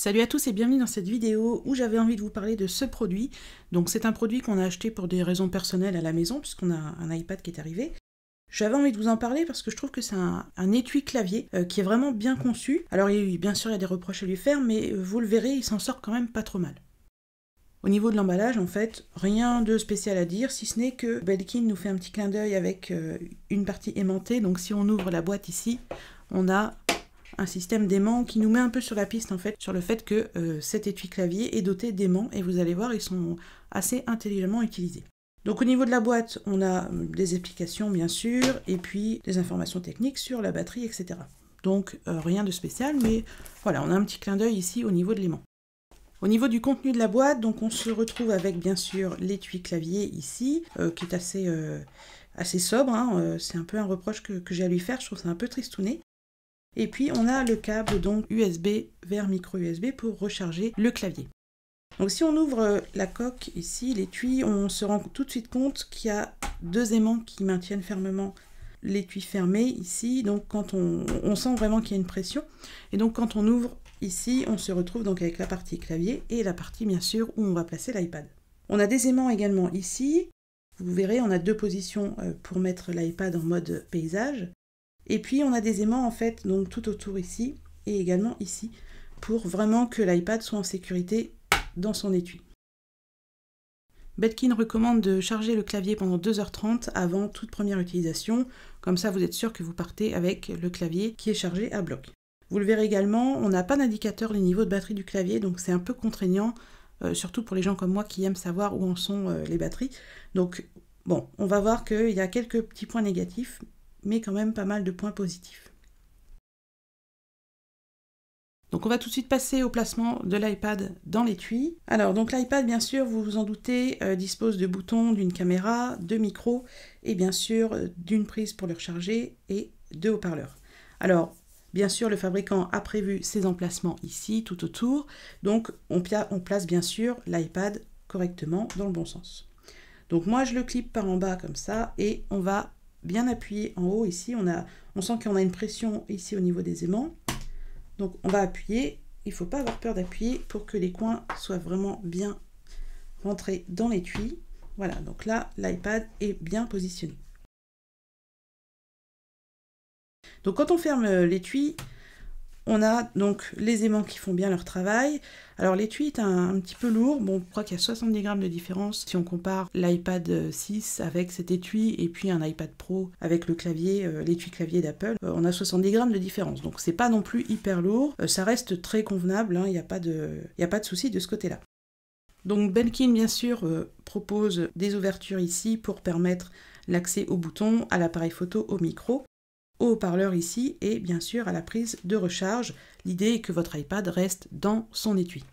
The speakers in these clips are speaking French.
Salut à tous et bienvenue dans cette vidéo où j'avais envie de vous parler de ce produit. Donc c'est un produit qu'on a acheté pour des raisons personnelles à la maison puisqu'on a un iPad qui est arrivé. J'avais envie de vous en parler parce que je trouve que c'est un, étui clavier euh, qui est vraiment bien conçu. Alors bien sûr il y a des reproches à lui faire mais vous le verrez il s'en sort quand même pas trop mal. Au niveau de l'emballage, en fait, rien de spécial à dire, si ce n'est que Belkin nous fait un petit clin d'œil avec euh, une partie aimantée. Donc si on ouvre la boîte ici, on a un système d'aimants qui nous met un peu sur la piste en fait, sur le fait que euh, cet étui clavier est doté d'aimants et vous allez voir, ils sont assez intelligemment utilisés. Donc au niveau de la boîte, on a euh, des explications bien sûr, et puis des informations techniques sur la batterie, etc. Donc euh, rien de spécial, mais voilà, on a un petit clin d'œil ici au niveau de l'aimant. Au niveau du contenu de la boîte, donc on se retrouve avec bien sûr l'étui clavier ici, qui est assez, assez sobre. Hein, c'est un peu un reproche que, que j'ai à lui faire, je trouve ça un peu tristouné. Et puis on a le câble donc USB vers micro USB pour recharger le clavier. Donc si on ouvre euh, la coque ici, l'étui, on se rend tout de suite compte qu'il y a deux aimants qui maintiennent fermement l'étui fermé ici. Donc quand on, on sent vraiment qu'il y a une pression. Et donc quand on ouvre ici, on se retrouve donc avec la partie clavier et la partie bien sûr où on va placer l'iPad. On a des aimants également ici. Vous verrez, on a deux positions euh, pour mettre l'iPad en mode paysage. Et puis on a des aimants en fait donc tout autour ici et également ici pour vraiment que l'iPad soit en sécurité dans son étui. Betkin recommande de charger le clavier pendant 2h30 avant toute première utilisation, comme ça vous êtes sûr que vous partez avec le clavier qui est chargé à bloc. Vous le verrez également, on n'a pas d'indicateur les niveaux de batterie du clavier, donc c'est un peu contraignant, euh, surtout pour les gens comme moi qui aiment savoir où en sont euh, les batteries. Donc bon, on va voir qu'il y a quelques petits points négatifs, mais quand même pas mal de points positifs. Donc on va tout de suite passer au placement de l'iPad dans l'étui. Alors donc l'iPad bien sûr vous vous en doutez euh, dispose de boutons, d'une caméra, de micros et bien sûr d'une prise pour le recharger et de haut-parleurs. Alors bien sûr le fabricant a prévu ses emplacements ici tout autour donc on, on place bien sûr l'iPad correctement dans le bon sens. Donc moi je le clip par en bas comme ça et on va bien appuyé en haut ici. On, a, on sent qu'on a une pression ici au niveau des aimants. Donc on va appuyer. Il ne faut pas avoir peur d'appuyer pour que les coins soient vraiment bien rentrés dans l'étui. Voilà, donc là, l'iPad est bien positionné. Donc quand on ferme euh, l'étui, on a donc les aimants qui font bien leur travail. Alors l'étui est un, petit peu lourd, bon, je crois qu'il y a 70 grammes de différence si on compare l'iPad 6 euh, avec cet étui et puis un iPad Pro avec le clavier, euh, l'étui clavier d'Apple. Euh, on a 70 grammes de différence, donc c'est pas non plus hyper lourd, ça reste très convenable, hein. il n'y a a pas de souci de ce côté-là. Donc Belkin bien sûr propose des ouvertures ici pour permettre l'accès au bouton, à l'appareil photo, au micro haut-parleur ici et bien sûr à la prise de recharge. L'idée est que votre iPad reste dans son étui.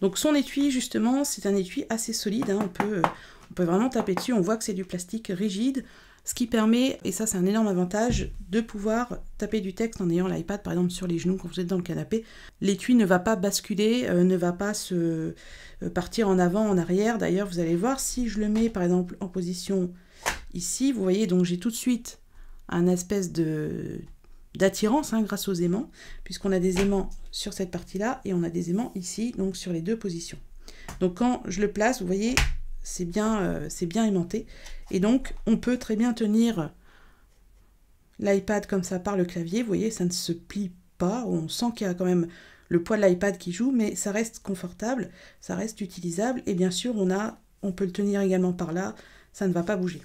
Donc son étui justement, c'est un étui assez solide, hein. on, peut, euh, on peut vraiment taper dessus, on voit que c'est du plastique rigide, ce qui permet, et ça c'est un énorme avantage, de pouvoir taper du texte en ayant l'iPad par exemple sur les genoux quand vous êtes dans le canapé. L'étui ne va pas basculer, euh, ne va pas se euh, partir en avant, en arrière. D'ailleurs vous allez voir si je le mets par exemple en position ici, vous voyez donc j'ai tout de suite un espèce de d'attirance hein, grâce aux aimants, puisqu'on a des aimants sur cette partie-là et on a des aimants ici, donc sur les deux positions. Donc quand je le place, vous voyez, c'est bien, euh, c'est bien aimanté. Et donc on peut très bien tenir l'iPad comme ça par le clavier, vous voyez, ça ne se plie pas, on sent qu'il y a quand même le poids de l'iPad qui joue, mais ça reste confortable, ça reste utilisable, et bien sûr on, a, on peut le tenir également par là, ça ne va pas bouger.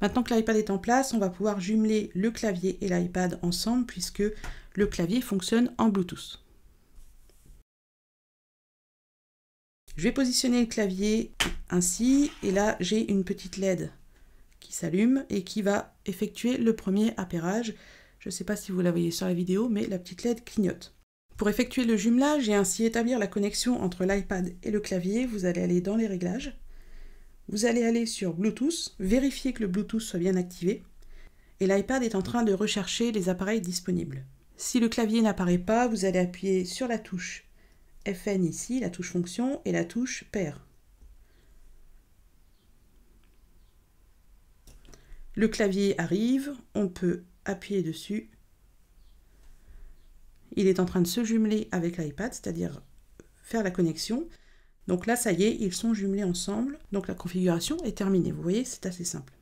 Maintenant que l'iPad est en place, on va pouvoir jumeler le clavier et l'iPad ensemble puisque le clavier fonctionne en Bluetooth. Je vais positionner le clavier ainsi et là j'ai une petite LED qui s'allume et qui va effectuer le premier appairage. Je ne sais pas si vous la voyez sur la vidéo mais la petite LED clignote. Pour effectuer le jumelage et ainsi établir la connexion entre l'iPad et le clavier, vous allez aller dans les réglages vous allez aller sur Bluetooth, vérifier que le Bluetooth soit bien activé, et l'iPad est en train de rechercher les appareils disponibles. Si le clavier n'apparaît pas, vous allez appuyer sur la touche FN ici, la touche fonction, et la touche pair. Le clavier arrive, on peut appuyer dessus. Il est en train de se jumeler avec l'iPad, c'est-à-dire faire la connexion. Donc là, ça y est, ils sont jumelés ensemble. Donc la configuration est terminée. Vous voyez, c'est assez simple.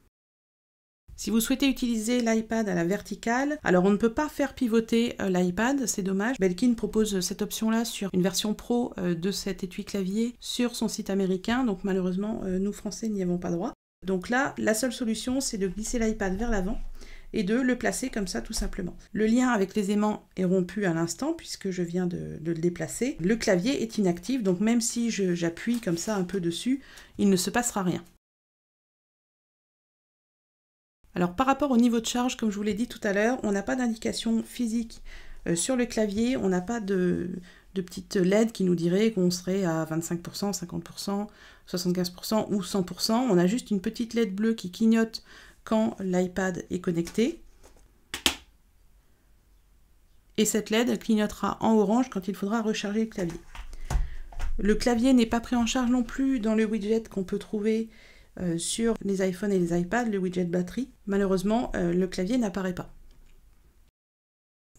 Si vous souhaitez utiliser l'iPad à la verticale, alors on ne peut pas faire pivoter euh, l'iPad, c'est dommage. Belkin propose cette option-là sur une version pro euh, de cet étui clavier sur son site américain, donc malheureusement, euh, nous Français n'y avons pas droit. Donc là, la seule solution, c'est de glisser l'iPad vers l'avant et de le placer comme ça tout simplement. Le lien avec les aimants est rompu à l'instant puisque je viens de, le déplacer. Le clavier est inactif, donc même si j'appuie comme ça un peu dessus, il ne se passera rien. Alors par rapport au niveau de charge, comme je vous l'ai dit tout à l'heure, on n'a pas d'indication physique euh, sur le clavier, on n'a pas de, de petites LED qui nous dirait qu'on serait à 25%, 50%, 75% ou 100%. On a juste une petite LED bleue qui clignote quand l'iPad est connecté. Et cette LED, clignotera en orange quand il faudra recharger le clavier. Le clavier n'est pas pris en charge non plus dans le widget qu'on peut trouver euh, sur les iPhones et les iPads, le widget batterie. Malheureusement, euh, le clavier n'apparaît pas.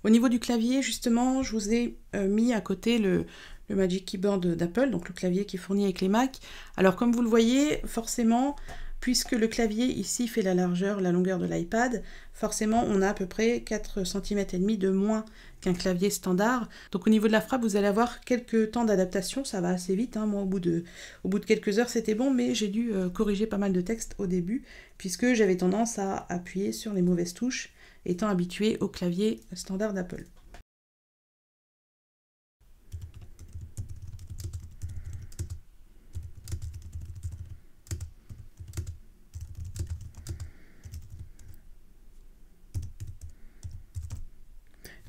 Au niveau du clavier, justement, je vous ai euh, mis à côté le, le Magic Keyboard d'Apple, donc le clavier qui est fourni avec les Mac. Alors comme vous le voyez, forcément, Puisque le clavier ici fait la largeur, la longueur de l'iPad, forcément on a à peu près 4 cm et demi de moins qu'un clavier standard. Donc au niveau de la frappe, vous allez avoir quelques temps d'adaptation, ça va assez vite. Hein. Moi au bout, de, quelques heures c'était bon, mais j'ai dû euh, corriger pas mal de textes au début, puisque j'avais tendance à appuyer sur les mauvaises touches, étant habitué au clavier standard d'Apple.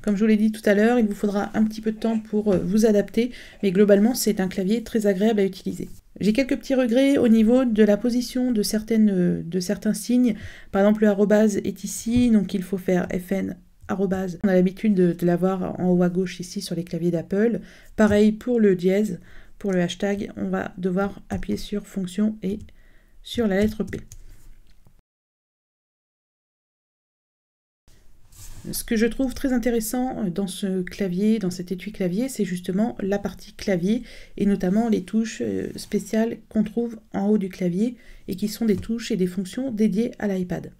Comme je vous l'ai dit tout à l'heure, il vous faudra un petit peu de temps pour euh, vous adapter, mais globalement c'est un clavier très agréable à utiliser. J'ai quelques petits regrets au niveau de la position euh, de, certains signes. Par exemple, le arrobase est ici, donc il faut faire FN arrobase. On a l'habitude de, de l'avoir en haut à gauche ici sur les claviers d'Apple. Pareil pour le dièse, pour le hashtag, on va devoir appuyer sur fonction et sur la lettre P. Ce que je trouve très intéressant euh, dans ce clavier, dans cet étui clavier, c'est justement la partie clavier et notamment les touches euh, spéciales qu'on trouve en haut du clavier et qui sont des touches et des fonctions dédiées à l'iPad.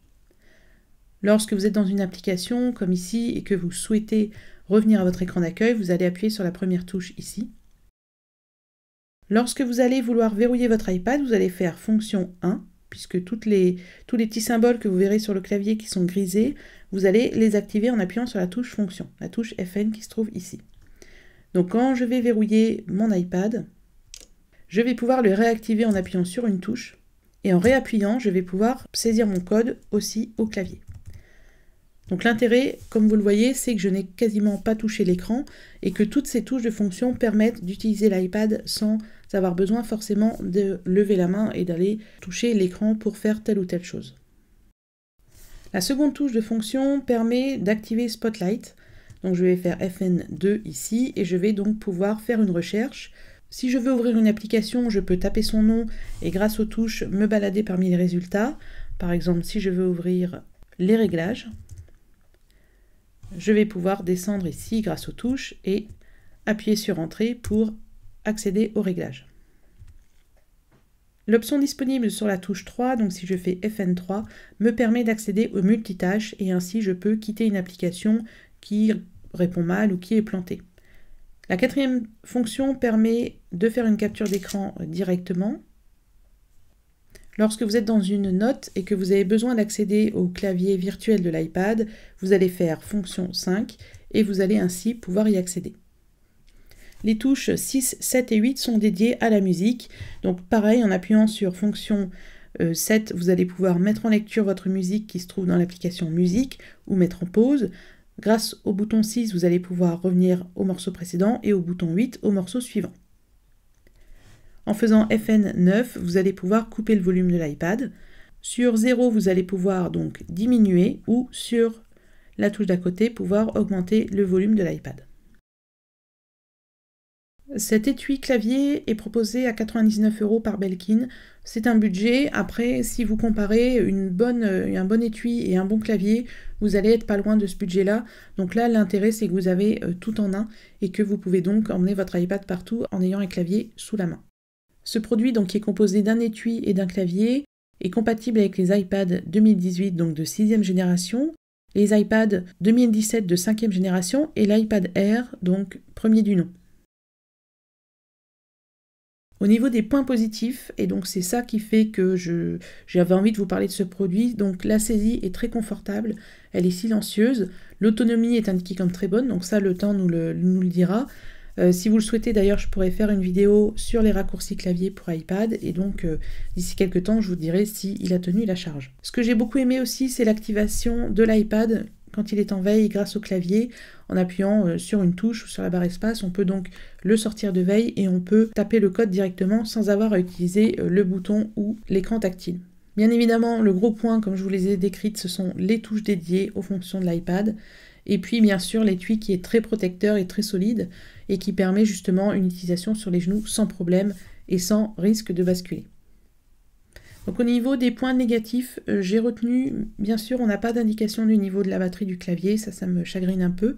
Lorsque vous êtes dans une application comme ici et que vous souhaitez revenir à votre écran d'accueil, vous allez appuyer sur la première touche ici. Lorsque vous allez vouloir verrouiller votre iPad, vous allez faire fonction 1, puisque les, tous les petits symboles que vous verrez sur le clavier qui sont grisés vous allez les activer en appuyant sur la touche fonction, la touche FN qui se trouve ici. Donc quand je vais verrouiller mon iPad, je vais pouvoir le réactiver en appuyant sur une touche et en réappuyant, je vais pouvoir saisir mon code aussi au clavier. Donc l'intérêt, comme vous le voyez, c'est que je n'ai quasiment pas touché l'écran et que toutes ces touches de fonction permettent d'utiliser l'iPad sans avoir besoin forcément de lever la main et d'aller toucher l'écran pour faire telle ou telle chose. La seconde touche de fonction permet d'activer Spotlight. Donc je vais faire Fn2 ici et je vais donc pouvoir faire une recherche. Si je veux ouvrir une application, je peux taper son nom et grâce aux touches me balader parmi les résultats. Par exemple, si je veux ouvrir les réglages, je vais pouvoir descendre ici grâce aux touches et appuyer sur Entrée pour accéder aux réglages. L'option disponible sur la touche 3, donc si je fais FN3, me permet d'accéder aux multitâche et ainsi je peux quitter une application qui répond mal ou qui est plantée. La quatrième fonction permet de faire une capture d'écran directement. Lorsque vous êtes dans une note et que vous avez besoin d'accéder au clavier virtuel de l'iPad, vous allez faire fonction 5 et vous allez ainsi pouvoir y accéder. Les touches 6, 7 et 8 sont dédiées à la musique. Donc pareil, en appuyant sur fonction 7, euh, vous allez pouvoir mettre en lecture votre musique qui se trouve dans l'application musique ou mettre en pause. Grâce au bouton 6, vous allez pouvoir revenir au morceau précédent et au bouton 8 au morceau suivant. En faisant FN9, vous allez pouvoir couper le volume de l'iPad. Sur 0, vous allez pouvoir donc diminuer ou sur la touche d'à côté pouvoir augmenter le volume de l'iPad. Cet étui clavier est proposé à 99 euros par Belkin. C'est un budget. Après, si vous comparez une bonne, un bon étui et un bon clavier, vous allez être pas loin de ce budget-là. Donc là, l'intérêt, c'est que vous avez euh, tout en un et que vous pouvez donc emmener votre iPad partout en ayant un clavier sous la main. Ce produit, donc, qui est composé d'un étui et d'un clavier, est compatible avec les iPads 2018, donc de 6e génération, les iPads 2017 de 5e génération et l'iPad Air, donc premier du nom. Au niveau des points positifs, et donc c'est ça qui fait que j'avais envie de vous parler de ce produit, donc la saisie est très confortable, elle est silencieuse, l'autonomie est indiquée comme très bonne, donc ça le temps nous le, nous le dira. Euh, si vous le souhaitez d'ailleurs, je pourrais faire une vidéo sur les raccourcis clavier pour iPad et donc euh, d'ici quelques temps, je vous dirai s'il a tenu la charge. Ce que j'ai beaucoup aimé aussi, c'est l'activation de l'iPad quand il est en veille grâce au clavier en appuyant euh, sur une touche ou sur la barre espace. On peut donc le sortir de veille et on peut taper le code directement sans avoir à utiliser euh, le bouton ou l'écran tactile. Bien évidemment, le gros point, comme je vous les ai décrites, ce sont les touches dédiées aux fonctions de l'iPad. Et puis, bien sûr, l'étui qui est très protecteur et très solide et qui permet justement une utilisation sur les genoux sans problème et sans risque de basculer. Donc au niveau des points négatifs, euh, j'ai retenu, bien sûr, on n'a pas d'indication du niveau de la batterie du clavier, ça, ça me chagrine un peu.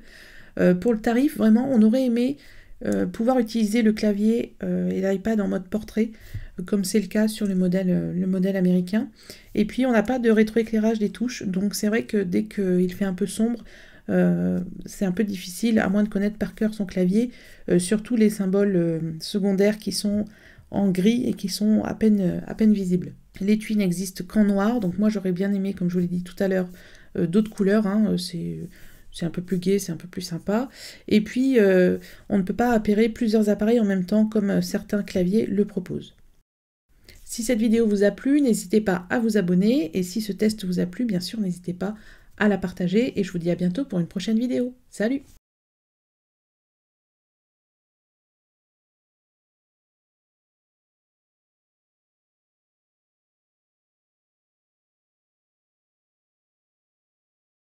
Euh, pour le tarif, vraiment, on aurait aimé euh, pouvoir utiliser le clavier et l'iPad en mode portrait, comme c'est le cas sur le modèle, le modèle américain. Et puis, on n'a pas de rétroéclairage des touches, donc c'est vrai que dès qu'il fait un peu sombre, c'est un peu difficile, à moins de connaître par cœur son clavier, surtout les symboles secondaires qui sont en gris et qui sont à peine, à peine visibles. L'étui n'existe qu'en noir, donc moi j'aurais bien aimé, comme je vous l'ai dit tout à l'heure, euh, d'autres couleurs. Hein, euh, c'est un peu plus gai, c'est un peu plus sympa. Et puis, euh, on ne peut pas appairer plusieurs appareils en même temps comme certains claviers le proposent. Si cette vidéo vous a plu, n'hésitez pas à vous abonner et si ce test vous a plu, bien sûr, n'hésitez pas à la partager et je vous dis à bientôt pour une prochaine vidéo. Salut